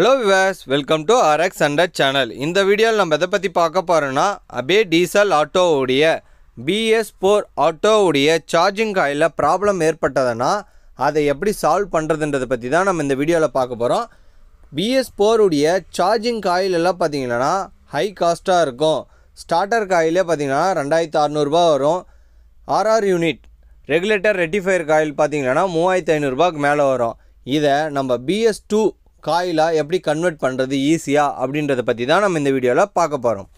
hello விவாஸ் welcome to RX under channel இந்த வீடியோவில் நம்ம எதை பற்றி பார்க்க போகிறோன்னா அபே டீசல் ஆட்டோவுடைய பிஎஸ் ஃபோர் ஆட்டோவுடைய சார்ஜிங் காயில் ப்ராப்ளம் ஏற்பட்டதுன்னா அதை எப்படி சால்வ் பண்ணுறதுன்றதை பற்றி தான் நம்ம இந்த வீடியோவில் பார்க்க போகிறோம் பிஎஸ் ஃபோருடைய சார்ஜிங் காயிலெல்லாம் பார்த்திங்கன்னா ஹை காஸ்ட்டாக இருக்கும் ஸ்டார்டர் காயிலே பார்த்திங்கன்னா ரெண்டாயிரத்து அறநூறுபா வரும் RR unit regulator rectifier coil பார்த்திங்கன்னா மூவாயிரத்து ஐநூறுரூபாக்கு மேலே வரும் இதை நம்ம பிஎஸ் டூ காயிலாக எப்படி கன்வெர்ட் பண்ணுறது ஈஸியாக அப்படின்றத பற்றி தான் நம்ம இந்த வீடியோவில் பார்க்க போகிறோம்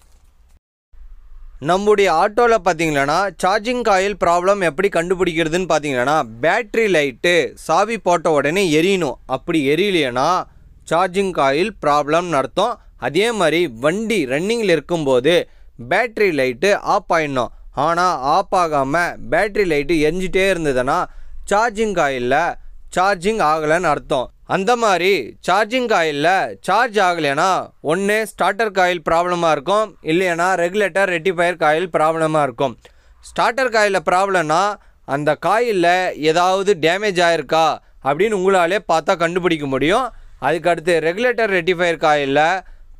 நம்முடைய ஆட்டோவில் பார்த்தீங்கன்னா சார்ஜிங் காயில் ப்ராப்ளம் எப்படி கண்டுபிடிக்கிறதுன்னு பார்த்தீங்கன்னா பேட்ரி லைட்டு சாவி போட்ட உடனே எரியணும் அப்படி எரியலையனா சார்ஜிங் காயில் ப்ராப்ளம்னு அர்த்தம் அதே மாதிரி வண்டி ரன்னிங்கில் இருக்கும்போது பேட்ரி லைட்டு ஆஃப் ஆயிடணும் ஆனால் ஆஃப் ஆகாமல் பேட்ரி லைட்டு எரிஞ்சிட்டே இருந்ததுன்னா சார்ஜிங் காயிலில் சார்ஜிங் ஆகலைன்னு அர்த்தம் அந்த மாதிரி சார்ஜிங் காயிலில் சார்ஜ் ஆகலைன்னா ஒன்று ஸ்டார்டர் காயில் ப்ராப்ளமாக இருக்கும் இல்லைன்னா ரெகுலேட்டர் ரெட்டிஃபயர் காயில் ப்ராப்ளமாக இருக்கும் ஸ்டார்டர் காயில் ப்ராப்ளம்னா அந்த காயிலில் ஏதாவது டேமேஜ் ஆகிருக்கா அப்படின்னு உங்களாலே பார்த்தா கண்டுபிடிக்க முடியும் அதுக்கடுத்து ரெகுலேட்டர் ரெட்டிஃபயர் காயிலில்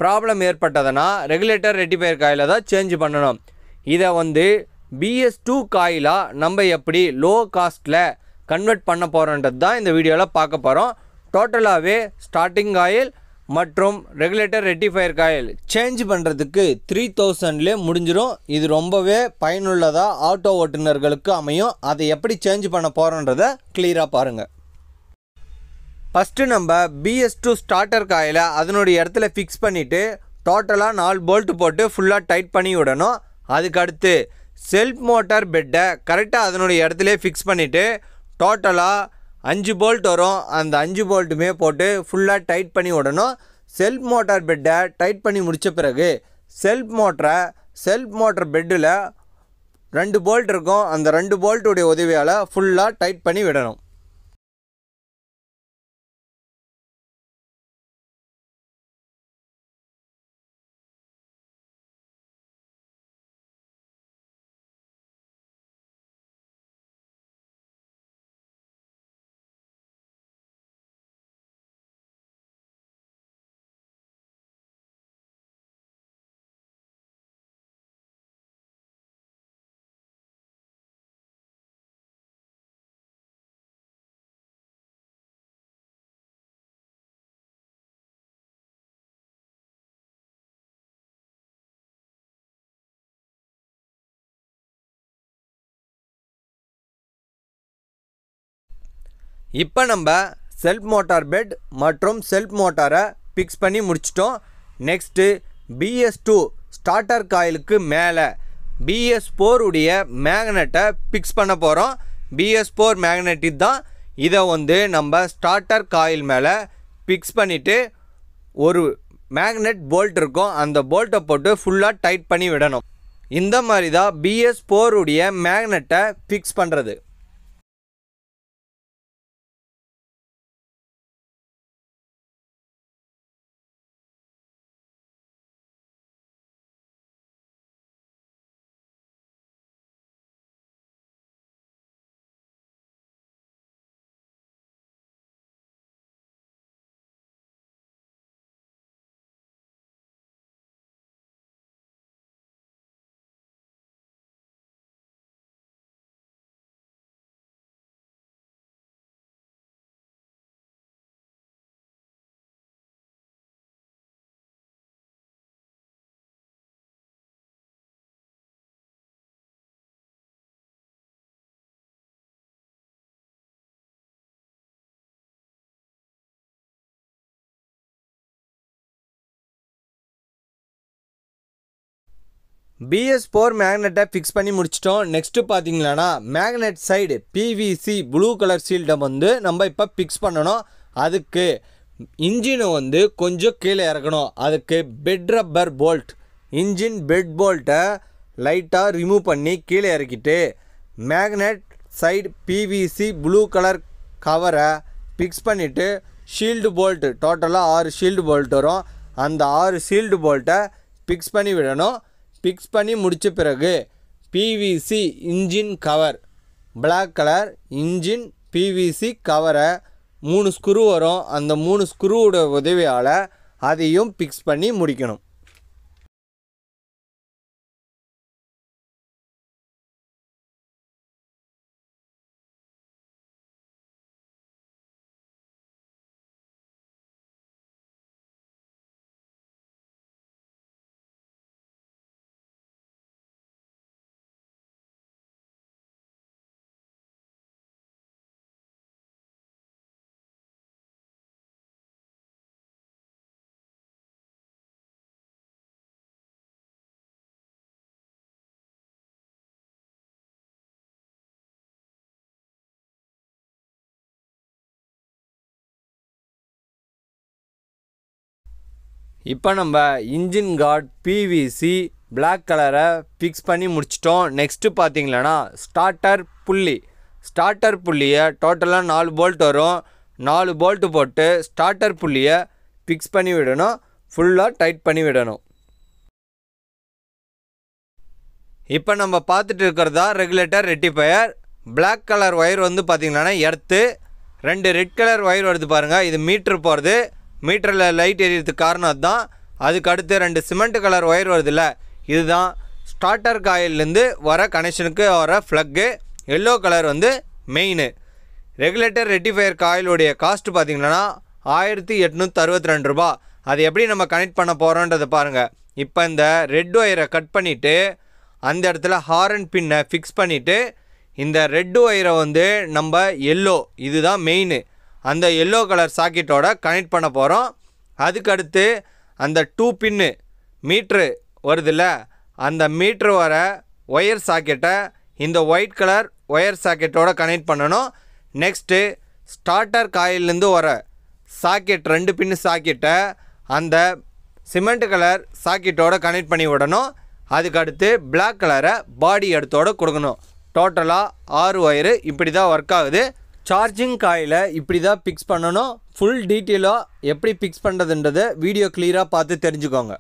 ப்ராப்ளம் ஏற்பட்டதுனா ரெகுலேட்டர் ரெட்டிஃபயர் காயிலை தான் சேஞ்ச் பண்ணணும் இதை வந்து பிஎஸ் டூ காயிலாக நம்ம எப்படி லோ காஸ்ட்டில் கன்வெர்ட் பண்ண போகிறோன்றது தான் இந்த வீடியோவில் பார்க்க போகிறோம் டோட்டலாகவே ஸ்டார்டிங் காயில் மற்றும் ரெகுலேட்டர் ரெட்டிஃபயர் காயில் சேஞ்ச் பண்ணுறதுக்கு த்ரீ தௌசண்ட்லே முடிஞ்சிடும் இது ரொம்பவே பயனுள்ளதாக ஆட்டோ ஓட்டுநர்களுக்கு அமையும் அதை எப்படி சேஞ்ச் பண்ண போகிறோன்றதை கிளியராக பாருங்கள் ஃபஸ்ட்டு நம்ம பிஎஸ் டூ ஸ்டார்டர் காயில் அதனுடைய இடத்துல ஃபிக்ஸ் பண்ணிவிட்டு டோட்டலாக நாலு போல்ட்டு போட்டு ஃபுல்லாக டைட் பண்ணி விடணும் அதுக்கடுத்து செல்ஃப் மோட்டார் பெட்டை கரெக்டாக அதனுடைய இடத்துல ஃபிக்ஸ் பண்ணிவிட்டு டோட்டலாக அஞ்சு போல்ட் வரும் அந்த அஞ்சு போல்ட்டுமே போட்டு ஃபுல்லாக டைட் பண்ணி விடணும் செல்ஃப் மோட்டார் பெட்டை டைட் பண்ணி முடித்த பிறகு செல்ஃப் மோட்டரை செல்ஃப் மோட்டர் பெட்டில் ரெண்டு போல்ட் இருக்கும் அந்த ரெண்டு போல்ட்டுடைய உதவியால் ஃபுல்லாக டைட் பண்ணி விடணும் இப்போ நம்ம செல்ஃப் மோட்டார் பெட் மற்றும் செல்ஃப் மோட்டாரை ஃபிக்ஸ் பண்ணி முடிச்சிட்டோம் நெக்ஸ்ட்டு பிஎஸ் டூ ஸ்டார்டர் காயிலுக்கு மேலே பிஎஸ் ஃபோர் உடைய மேக்னெட்டை ஃபிக்ஸ் பண்ண போகிறோம் பிஎஸ் ஃபோர் மேக்னெட் தான் இதை வந்து நம்ம ஸ்டார்டர் காயில் மேலே ஃபிக்ஸ் பண்ணிவிட்டு ஒரு மேக்னெட் போல்ட் இருக்கும் அந்த போல்ட்டை போட்டு ஃபுல்லாக டைட் பண்ணி விடணும் இந்த மாதிரி தான் பிஎஸ் ஃபோருடைய மேக்னெட்டை ஃபிக்ஸ் பண்ணுறது பிஎஸ் ஃபோர் மேக்னெட்டை ஃபிக்ஸ் பண்ணி முடிச்சிட்டோம் நெக்ஸ்ட்டு பார்த்தீங்களன்னா magnet side PVC blue colour சீல்டை வந்து நம்ம இப்போ ஃபிக்ஸ் பண்ணணும் அதுக்கு இன்ஜினை வந்து கொஞ்சம் கீழே இறக்கணும் அதுக்கு bed rubber bolt engine bed போல்ட்டை லைட்டாக ரிமூவ் பண்ணி கீழே இறக்கிட்டு magnet side PVC blue colour கவரை ஃபிக்ஸ் பண்ணிவிட்டு ஷீல்டு போல்ட்டு டோட்டலாக ஆறு ஷீல்டு போல்ட் வரும் அந்த ஆறு ஷீல்டு போல்ட்டை ஃபிக்ஸ் பண்ணி விடணும் பிக்ஸ் பண்ணி முடித்த பிறகு PVC engine cover black colour engine PVC கவரை மூணு ஸ்க்ரூ வரும் அந்த மூணு ஸ்க்ரூவோட உதவியால் அதையும் பிக்ஸ் பண்ணி முடிக்கணும் இப்போ நம்ம இன்ஜின் கார்ட் பிவிசி பிளாக் கலரை ஃபிக்ஸ் பண்ணி முடிச்சிட்டோம் நெக்ஸ்ட்டு பார்த்தீங்களன்னா ஸ்டார்டர் புள்ளி ஸ்டார்டர் புள்ளியை டோட்டலாக நாலு போல்ட் வரும் நாலு போல்ட்டு போட்டு ஸ்டார்டர் புள்ளியை ஃபிக்ஸ் பண்ணி விடணும் ஃபுல்லாக டைட் பண்ணி விடணும் இப்போ நம்ம பார்த்துட்டு இருக்கிறதா regulator rectifier black colour wire வந்து பார்த்திங்கன்னா எர்த்து ரெண்டு ரெட் கலர் ஒயர் வருது பாருங்கள் இது மீட்ரு போகிறது மீட்டரில் லைட் எரியறதுக்கு காரணம் அதுதான் அதுக்கு அடுத்து ரெண்டு சிமெண்ட் கலர் ஒயர் வருதுல்ல இதுதான் ஸ்டார்டர் காயிலேருந்து வர கனெக்ஷனுக்கு வர ஃப்ளக்கு எல்லோ கலர் வந்து மெயின் ரெகுலேட்டர் ரெட்டிஃபயர் காயிலுடைய காஸ்ட் பார்த்திங்கன்னா ஆயிரத்தி எட்நூற்றி அறுபத்தி ரெண்டு ரூபா அது எப்படி நம்ம கனெக்ட் பண்ண போகிறோன்றதை பாருங்கள் இப்போ இந்த ரெட் ஒயரை கட் பண்ணிவிட்டு அந்த இடத்துல ஹாரன் பின்னை ஃபிக்ஸ் பண்ணிவிட்டு இந்த ரெட் ஒயரை வந்து நம்ம எல்லோ இதுதான் மெயின் அந்த எல்லோ கலர் சாக்கெட்டோட கனெக்ட் பண்ண போகிறோம் அதுக்கடுத்து அந்த டூ பின்னு மீட்ரு வருதுல்ல அந்த மீட்ரு வர ஒயர் சாக்கெட்டை இந்த ஒயிட் கலர் ஒயர் சாக்கெட்டோட கனெக்ட் பண்ணணும் நெக்ஸ்ட்டு ஸ்டார்டர் காயிலேருந்து வர சாக்கெட் ரெண்டு பின்னு சாக்கெட்டை அந்த சிமெண்ட் கலர் சாக்கெட்டோட கனெக்ட் பண்ணி விடணும் அதுக்கடுத்து பிளாக் கலரை பாடி எடுத்தோடு கொடுக்கணும் டோட்டலாக ஆறு ஒயரு இப்படி தான் ஒர்க் ஆகுது சார்ஜிங் காயில் இப்படி தான் பிக்ஸ் பண்ணணும் ஃபுல் டீட்டெயிலாக எப்படி பிக்ஸ் பண்ணுறதுன்றதை வீடியோ கிளியராக பார்த்து தெரிஞ்சுக்கோங்க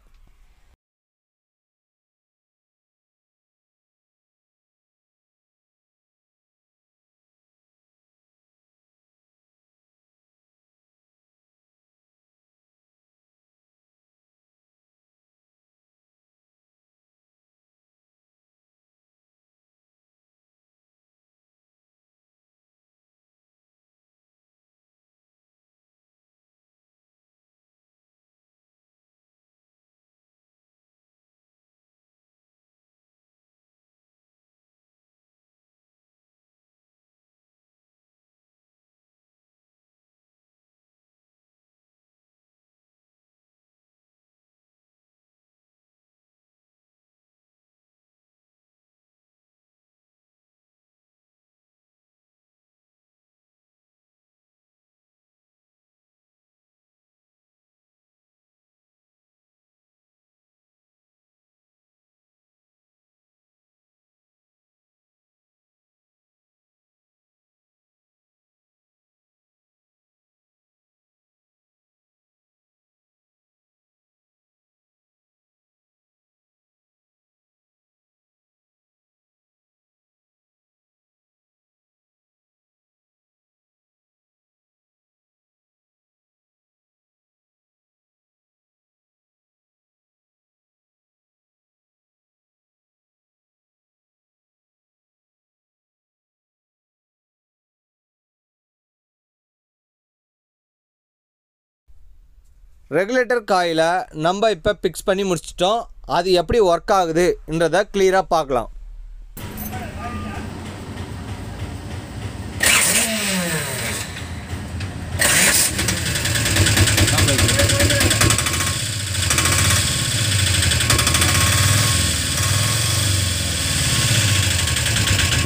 ரெகுலேட்டர் காயிலை நம்ம இப்போ ஃபிக்ஸ் பண்ணி முடிச்சிட்டோம் அது எப்படி ஒர்க் ஆகுதுன்றதை கிளியராக பார்க்கலாம்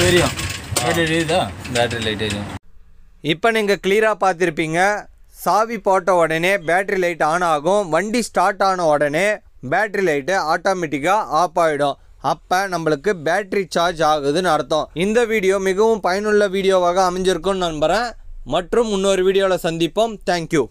தெரியும் பேட்டரி லைட் இப்போ நீங்கள் கிளியராக பார்த்துருப்பீங்க சாவி போட்ட உடனே பேட்ரி லைட் ஆன் ஆகும் வண்டி ஸ்டார்ட் ஆன உடனே பேட்ரி லைட்டு ஆட்டோமேட்டிக்காக ஆஃப் ஆகிடும் அப்போ நம்மளுக்கு பேட்ரி சார்ஜ் ஆகுதுன்னு அர்த்தம் இந்த வீடியோ மிகவும் பயனுள்ள வீடியோவாக அமைஞ்சிருக்கும்னு நம்புகிறேன் மற்றும் இன்னொரு வீடியோவில் சந்திப்போம் தேங்க்யூ